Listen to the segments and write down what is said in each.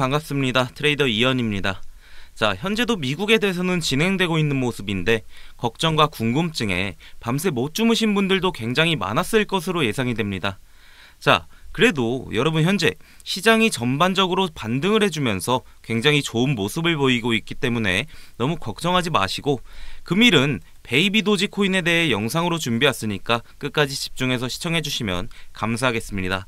반갑습니다. 트레이더 이현입니다. 자, 현재도 미국에 대해서는 진행되고 있는 모습인데 걱정과 궁금증에 밤새 못 주무신 분들도 굉장히 많았을 것으로 예상이 됩니다. 자, 그래도 여러분 현재 시장이 전반적으로 반등을 해주면서 굉장히 좋은 모습을 보이고 있기 때문에 너무 걱정하지 마시고 금일은 베이비 도지코인에 대해 영상으로 준비했으니까 끝까지 집중해서 시청해주시면 감사하겠습니다.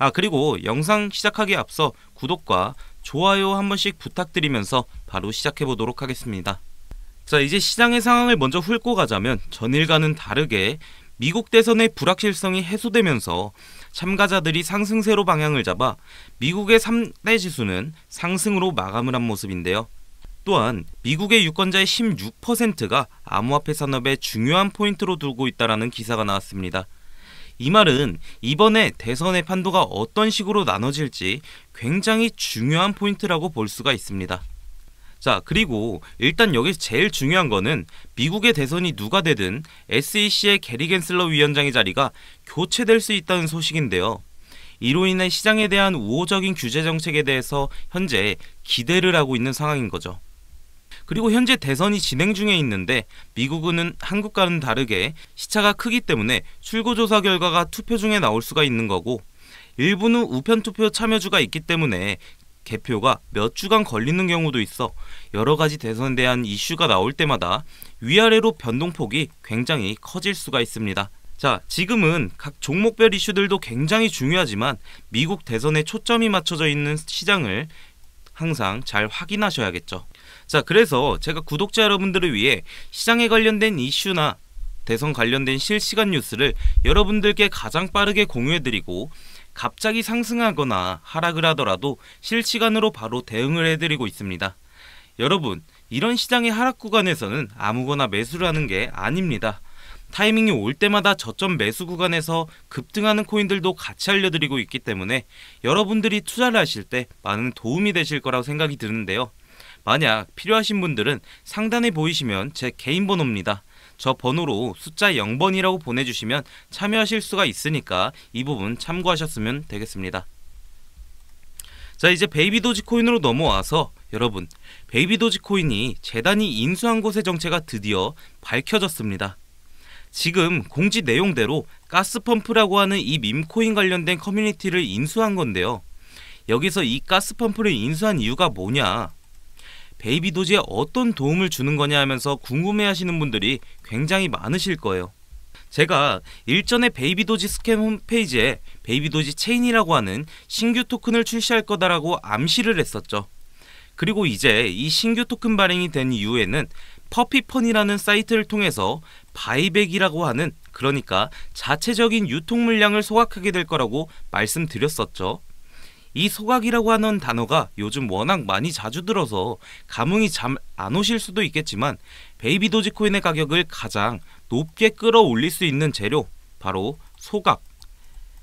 아 그리고 영상 시작하기에 앞서 구독과 좋아요 한 번씩 부탁드리면서 바로 시작해 보도록 하겠습니다. 자 이제 시장의 상황을 먼저 훑고 가자면 전일과는 다르게 미국 대선의 불확실성이 해소되면서 참가자들이 상승세로 방향을 잡아 미국의 3대 지수는 상승으로 마감을 한 모습인데요. 또한 미국의 유권자의 16%가 암호화폐 산업의 중요한 포인트로 두고 있다는 기사가 나왔습니다. 이 말은 이번에 대선의 판도가 어떤 식으로 나눠질지 굉장히 중요한 포인트라고 볼 수가 있습니다. 자, 그리고 일단 여기서 제일 중요한 거는 미국의 대선이 누가 되든 SEC의 게리 겐슬러 위원장의 자리가 교체될 수 있다는 소식인데요. 이로 인해 시장에 대한 우호적인 규제 정책에 대해서 현재 기대를 하고 있는 상황인 거죠. 그리고 현재 대선이 진행 중에 있는데 미국은 한국과는 다르게 시차가 크기 때문에 출구조사 결과가 투표 중에 나올 수가 있는 거고 일부는 우편투표 참여주가 있기 때문에 개표가 몇 주간 걸리는 경우도 있어 여러 가지 대선에 대한 이슈가 나올 때마다 위아래로 변동폭이 굉장히 커질 수가 있습니다. 자, 지금은 각 종목별 이슈들도 굉장히 중요하지만 미국 대선에 초점이 맞춰져 있는 시장을 항상 잘 확인하셔야겠죠. 자, 그래서 제가 구독자 여러분들을 위해 시장에 관련된 이슈나 대선 관련된 실시간 뉴스를 여러분들께 가장 빠르게 공유해드리고 갑자기 상승하거나 하락을 하더라도 실시간으로 바로 대응을 해드리고 있습니다. 여러분, 이런 시장의 하락 구간에서는 아무거나 매수를 하는 게 아닙니다. 타이밍이 올 때마다 저점 매수 구간에서 급등하는 코인들도 같이 알려드리고 있기 때문에 여러분들이 투자를 하실 때 많은 도움이 되실 거라고 생각이 드는데요. 만약 필요하신 분들은 상단에 보이시면 제 개인 번호입니다. 저 번호로 숫자 0번이라고 보내주시면 참여하실 수가 있으니까 이 부분 참고하셨으면 되겠습니다. 자 이제 베이비 도지코인으로 넘어와서 여러분 베이비 도지코인이 재단이 인수한 곳의 정체가 드디어 밝혀졌습니다. 지금 공지 내용대로 가스펌프라고 하는 이 밈코인 관련된 커뮤니티를 인수한 건데요. 여기서 이 가스펌프를 인수한 이유가 뭐냐 베이비 도지에 어떤 도움을 주는 거냐 하면서 궁금해 하시는 분들이 굉장히 많으실 거예요. 제가 일전에 베이비도지 스캠 홈페이지에 베이비도지 체인이라고 하는 신규 토큰을 출시할 거다라고 암시를 했었죠. 그리고 이제 이 신규 토큰 발행이 된 이후에는 퍼피펀이라는 사이트를 통해서 바이백이라고 하는 그러니까 자체적인 유통 물량을 소각하게 될 거라고 말씀드렸었죠. 이 소각이라고 하는 단어가 요즘 워낙 많이 자주 들어서 감흥이 잠 안 오실 수도 있겠지만 베이비 도지코인의 가격을 가장 높게 끌어올릴 수 있는 재료 바로 소각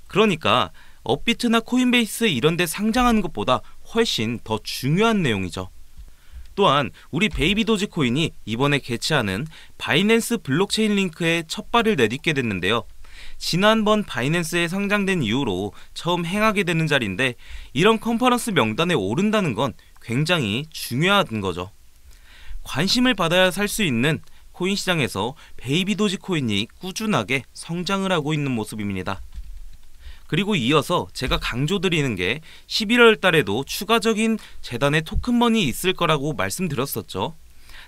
그러니까 업비트나 코인베이스 이런 데 상장하는 것보다 훨씬 더 중요한 내용이죠 또한 우리 베이비 도지코인이 이번에 개최하는 바이낸스 블록체인 링크에 첫 발을 내딛게 됐는데요 지난번 바이낸스에 상장된 이후로 처음 행하게 되는 자리인데 이런 컨퍼런스 명단에 오른다는 건 굉장히 중요한 거죠. 관심을 받아야 살 수 있는 코인 시장에서 베이비 도지코인이 꾸준하게 성장을 하고 있는 모습입니다. 그리고 이어서 제가 강조드리는 게 11월 달에도 추가적인 재단의 토큰번이 있을 거라고 말씀드렸었죠.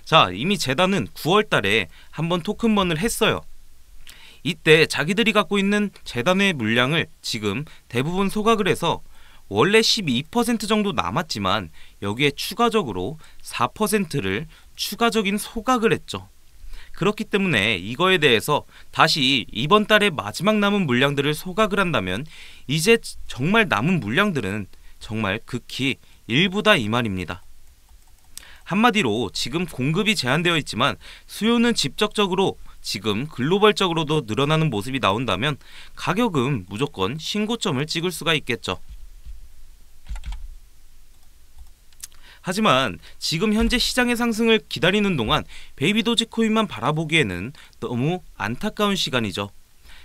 자, 이미 재단은 9월 달에 한번 토큰번을 했어요. 이때 자기들이 갖고 있는 재단의 물량을 지금 대부분 소각을 해서 원래 12% 정도 남았지만 여기에 추가적으로 4%를 추가적인 소각을 했죠. 그렇기 때문에 이거에 대해서 다시 이번 달에 마지막 남은 물량들을 소각을 한다면 이제 정말 남은 물량들은 정말 극히 일부다 이 말입니다. 한마디로 지금 공급이 제한되어 있지만 수요는 직접적으로 지금 글로벌적으로도 늘어나는 모습이 나온다면 가격은 무조건 신고점을 찍을 수가 있겠죠. 하지만 지금 현재 시장의 상승을 기다리는 동안 베이비 도지코인만 바라보기에는 너무 안타까운 시간이죠.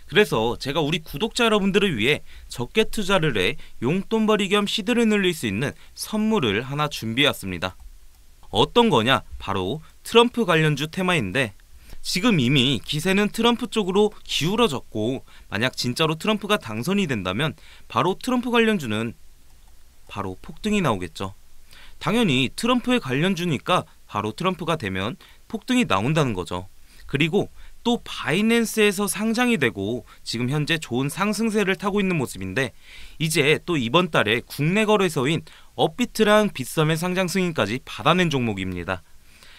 그래서 제가 우리 구독자 여러분들을 위해 적게 투자를 해 용돈벌이 겸 시드를 늘릴 수 있는 선물을 하나 준비해왔습니다. 어떤 거냐? 바로 트럼프 관련주 테마인데 지금 이미 기세는 트럼프 쪽으로 기울어졌고 만약 진짜로 트럼프가 당선이 된다면 바로 트럼프 관련주는 바로 폭등이 나오겠죠. 당연히 트럼프에 관련주니까 바로 트럼프가 되면 폭등이 나온다는 거죠. 그리고 또 바이낸스에서 상장이 되고 지금 현재 좋은 상승세를 타고 있는 모습인데 이제 또 이번 달에 국내 거래소인 업비트랑 빗썸의 상장 승인까지 받아낸 종목입니다.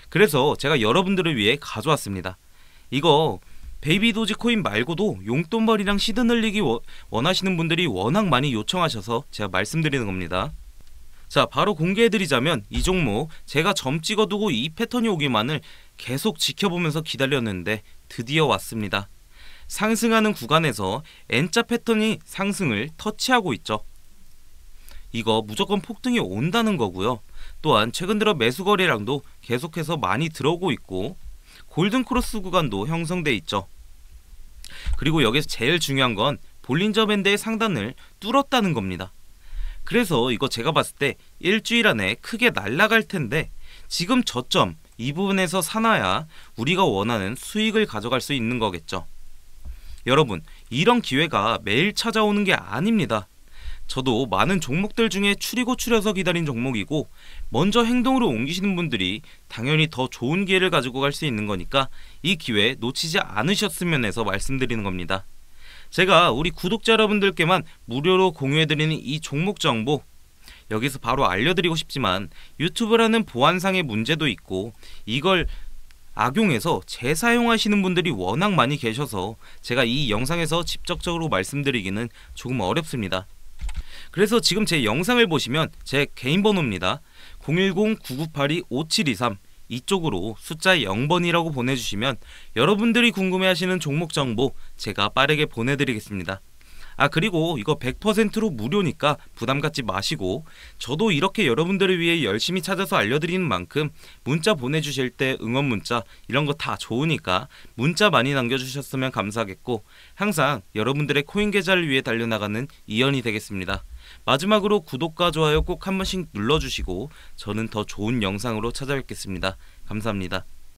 그래서 제가 여러분들을 위해 가져왔습니다. 이거 베이비 도지코인 말고도 용돈벌이랑 시드 늘리기 원하시는 분들이 워낙 많이 요청하셔서 제가 말씀드리는 겁니다. 자 바로 공개해드리자면 이 종목 제가 점 찍어두고 이 패턴이 오기만을 계속 지켜보면서 기다렸는데 드디어 왔습니다. 상승하는 구간에서 N자 패턴이 상승을 터치하고 있죠. 이거 무조건 폭등이 온다는 거고요. 또한 최근 들어 매수 거래량도 계속해서 많이 들어오고 있고 골든크로스 구간도 형성돼 있죠. 그리고 여기서 제일 중요한 건 볼린저 밴드의 상단을 뚫었다는 겁니다. 그래서 이거 제가 봤을 때 일주일 안에 크게 날라갈 텐데 지금 저점 이 부분에서 사놔야 우리가 원하는 수익을 가져갈 수 있는 거겠죠. 여러분 이런 기회가 매일 찾아오는 게 아닙니다. 저도 많은 종목들 중에 추리고 추려서 기다린 종목이고 먼저 행동으로 옮기시는 분들이 당연히 더 좋은 기회를 가지고 갈 수 있는 거니까 이 기회 놓치지 않으셨으면 해서 말씀드리는 겁니다. 제가 우리 구독자 여러분들께만 무료로 공유해드리는 이 종목 정보 여기서 바로 알려드리고 싶지만 유튜브라는 보안상의 문제도 있고 이걸 악용해서 재사용하시는 분들이 워낙 많이 계셔서 제가 이 영상에서 직접적으로 말씀드리기는 조금 어렵습니다. 그래서 지금 제 영상을 보시면 제 개인 번호입니다. 010-9982-5723 이쪽으로 숫자 0번이라고 보내주시면 여러분들이 궁금해하시는 종목 정보 제가 빠르게 보내드리겠습니다. 아 그리고 이거 100%로 무료니까 부담 갖지 마시고 저도 이렇게 여러분들을 위해 열심히 찾아서 알려드리는 만큼 문자 보내주실 때 응원 문자 이런 거 다 좋으니까 문자 많이 남겨주셨으면 감사하겠고 항상 여러분들의 코인 계좌를 위해 달려나가는 이연이 되겠습니다. 마지막으로 구독과 좋아요 꼭 한 번씩 눌러주시고 저는 더 좋은 영상으로 찾아뵙겠습니다. 감사합니다.